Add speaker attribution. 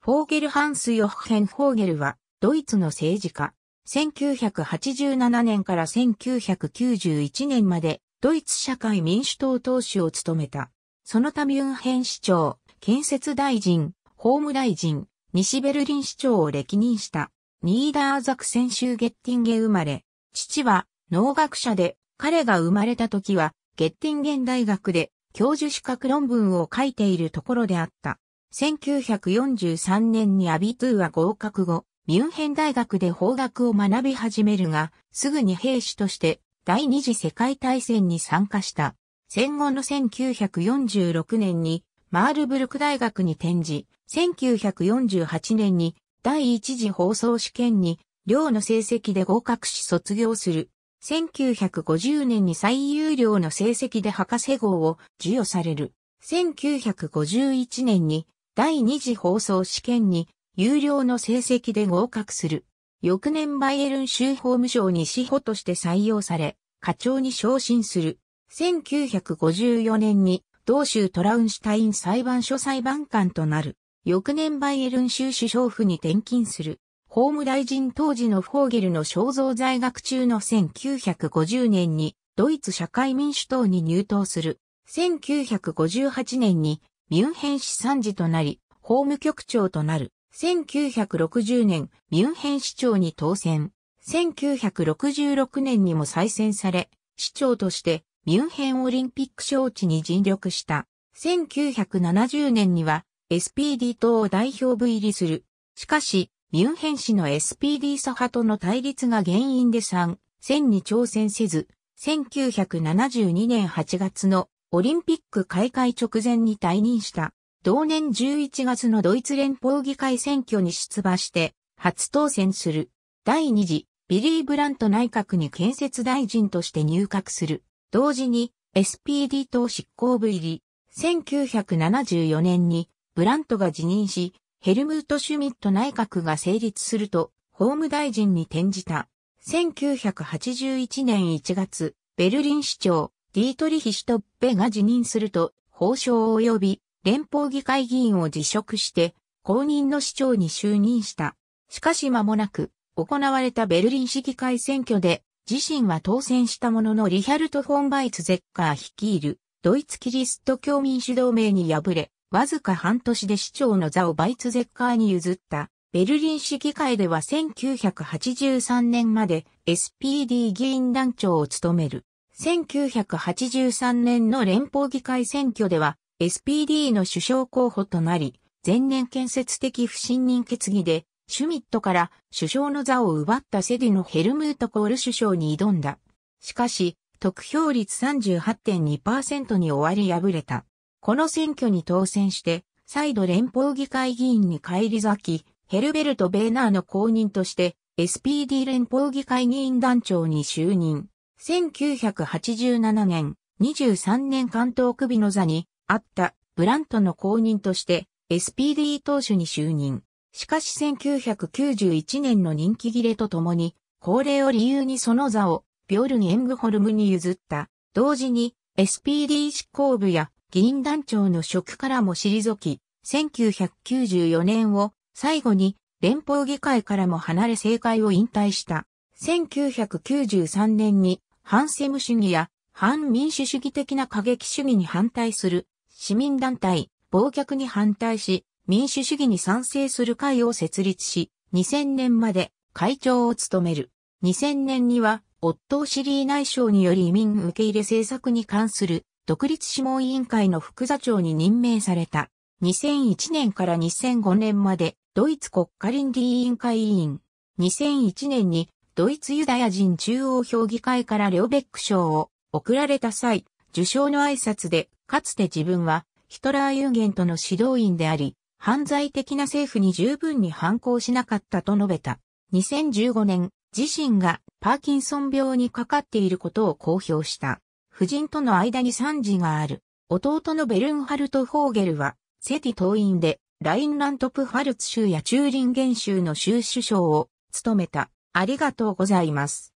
Speaker 1: フォーゲルハンス・ヨッヘン・フォーゲルは、ドイツの政治家。1987年から1991年まで、ドイツ社会民主党党首を務めた。その他ミュンヘン市長、建設大臣、法務大臣、西ベルリン市長を歴任した。ニーダーザク先週ゲッティンゲ生まれ。父は農学者で、彼が生まれた時は、ゲッティンゲン大学で教授資格論文を書いているところであった。1943年にアビトゥーは合格後、ミュンヘン大学で法学を学び始めるが、すぐに兵士として第二次世界大戦に参加した。戦後の1946年にマールブルク大学に転じ、1948年に第一次放送試験に寮の成績で合格し卒業する。1950年に最有料の成績で博士号を授与される。1951年に第二次放送試験に有料の成績で合格する。翌年バイエルン州法務省に司法として採用され、課長に昇進する。1954年に同州トラウンシュタイン裁判所裁判官となる。翌年バイエルン州首相府に転勤する。法務大臣当時のフォーゲルの肖像在学中の1950年にドイツ社会民主党に入党する。1958年にミュンヘン市参事となり、法務局長となる。1960年、ミュンヘン市長に当選。1966年にも再選され、市長としてミュンヘンオリンピック招致に尽力した。1970年には SPD 党を代表部入りする。しかし、ミュンヘン市の SPD 左派との対立が原因で3、選に挑戦せず、1972年8月のオリンピック開会直前に退任した、同年11月のドイツ連邦議会選挙に出馬して、初当選する。第2次、ビリー・ブラント内閣に建設大臣として入閣する。同時に、SPD 党執行部入り。1974年に、ブラントが辞任し、ヘルムート・シュミット内閣が成立すると、法務大臣に転じた。1981年1月、ベルリン市長、ディートリヒ・シュトッペが辞任すると、法相及び連邦議会議員を辞職して、公認の市長に就任した。しかし間もなく、行われたベルリン市議会選挙で、自身は当選したもののリヒャルト・フォン・バイツ・ゼッカー率いる、ドイツキリスト教民主同盟に敗れ、わずか半年で市長の座をバイツ・ゼッカーに譲った。ベルリン市議会では1983年まで SPD 議員団長を務める。1983年の連邦議会選挙では SPD の首相候補となり、前年建設的不信任決議でシュミットから首相の座を奪ったセディのヘルムート・コール首相に挑んだ。しかし、得票率38.2%に終わり敗れた。この選挙に当選して、再度連邦議会議員に返り咲き、ヘルベルト・ベーナーの公認として、SPD 連邦議会議員団長に就任。1987年、23年関東区の座にあったブラントの後任として SPD 党首に就任。しかし1991年の人気切れとともに、高齢を理由にその座をビョルニ・エングホルムに譲った。同時に SPD 執行部や議員団長の職からも退き、1994年を最後に連邦議会からも離れ政界を引退した。1993年に反セム主義や反民主主義的な過激主義に反対する市民団体、暴却に反対し、民主主義に賛成する会を設立し、2000年まで会長を務める。2000年には、夫シリー内相により移民受け入れ政策に関する独立諮問委員会の副座長に任命された。2001年から2005年までドイツ国家倫理委員会委員。2001年にドイツユダヤ人中央評議会からオベック賞を贈られた際、受賞の挨拶で、かつて自分はヒトラー有限との指導員であり、犯罪的な政府に十分に反抗しなかったと述べた。2015年、自身がパーキンソン病にかかっていることを公表した。夫人との間に3児がある。弟のベルンハルト・ホーゲルは、セティ党員で、ラインラントプファルツ州やチューリンゲン州の州首相を務めた。ありがとうございます。